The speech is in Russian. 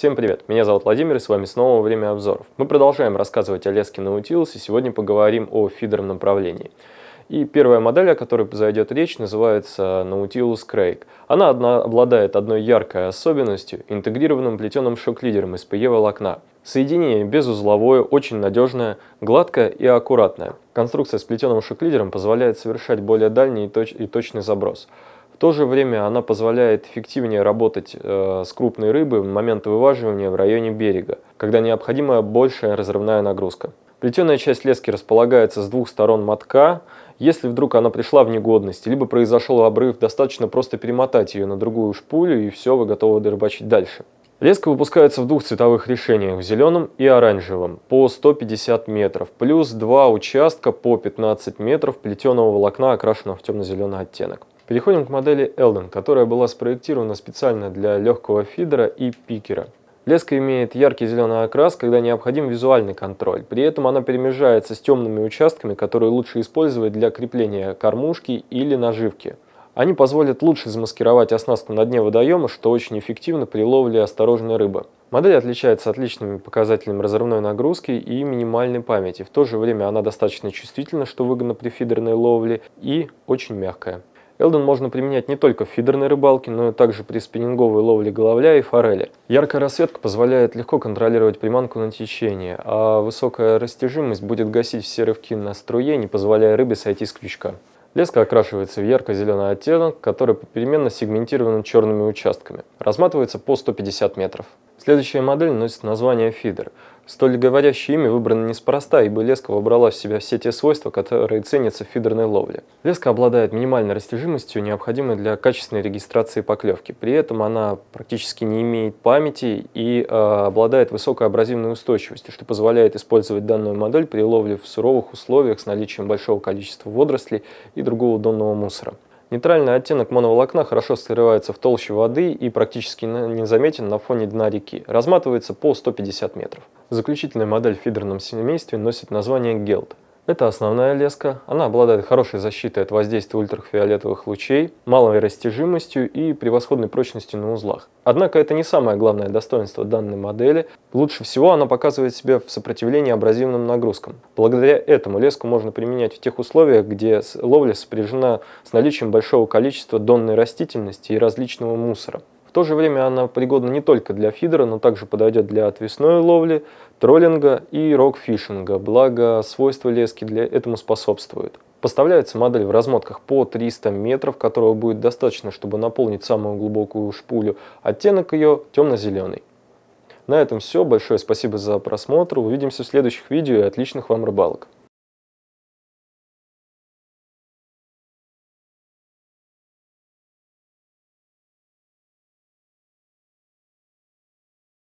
Всем привет, меня зовут Владимир и с вами снова «Время обзоров». Мы продолжаем рассказывать о леске Наутилус и сегодня поговорим о фидерном направлении. И первая модель, о которой зайдет речь, называется Nautilus Craig. Она одна, обладает одной яркой особенностью – интегрированным плетеным шок-лидером из PE-волокна. Соединение безузловое, очень надежное, гладкое и аккуратное. Конструкция с плетеным шок-лидером позволяет совершать более дальний и, точ и точный заброс то же время она позволяет эффективнее работать э, с крупной рыбой в момент вываживания в районе берега, когда необходима большая разрывная нагрузка. Плетеная часть лески располагается с двух сторон мотка. Если вдруг она пришла в негодность, либо произошел обрыв, достаточно просто перемотать ее на другую шпулю и все, вы готовы дорыбачить дальше. Леска выпускается в двух цветовых решениях, в зеленом и оранжевом, по 150 метров, плюс два участка по 15 метров плетеного волокна, окрашенного в темно-зеленый оттенок. Переходим к модели Elden, которая была спроектирована специально для легкого фидера и пикера. Леска имеет яркий зеленый окрас, когда необходим визуальный контроль. При этом она перемежается с темными участками, которые лучше использовать для крепления кормушки или наживки. Они позволят лучше замаскировать оснастку на дне водоема, что очень эффективно при ловле осторожной рыбы. Модель отличается отличными показателями разрывной нагрузки и минимальной памяти. В то же время она достаточно чувствительна, что выгодно при фидерной ловле, и очень мягкая. Элден можно применять не только в фидерной рыбалке, но и также при спиннинговой ловле головля и форели. Яркая рассветка позволяет легко контролировать приманку на течение, а высокая растяжимость будет гасить все рывки на струе, не позволяя рыбе сойти с крючка. Леска окрашивается в ярко-зеленый оттенок, который попеременно сегментирован черными участками. Разматывается по 150 метров. Следующая модель носит название «Фидер». Столь говорящее имя выбрано неспроста, ибо леска вобрала в себя все те свойства, которые ценятся в фидерной ловле. Леска обладает минимальной растяжимостью, необходимой для качественной регистрации поклевки. При этом она практически не имеет памяти и э, обладает высокой абразивной устойчивостью, что позволяет использовать данную модель при ловле в суровых условиях с наличием большого количества водорослей и другого донного мусора. Нейтральный оттенок моноволокна хорошо скрывается в толще воды и практически не заметен на фоне дна реки. Разматывается по 150 метров. Заключительная модель в фидерном семействе носит название Гелд. Это основная леска. Она обладает хорошей защитой от воздействия ультрафиолетовых лучей, малой растяжимостью и превосходной прочностью на узлах. Однако это не самое главное достоинство данной модели. Лучше всего она показывает себя в сопротивлении абразивным нагрузкам. Благодаря этому леску можно применять в тех условиях, где ловля сопряжена с наличием большого количества донной растительности и различного мусора. В то же время она пригодна не только для фидера, но также подойдет для отвесной ловли, троллинга и рок-фишинга, благо свойства лески для этому способствуют. Поставляется модель в размотках по 300 метров, которого будет достаточно, чтобы наполнить самую глубокую шпулю. Оттенок ее темно-зеленый. На этом все. Большое спасибо за просмотр. Увидимся в следующих видео и отличных вам рыбалок.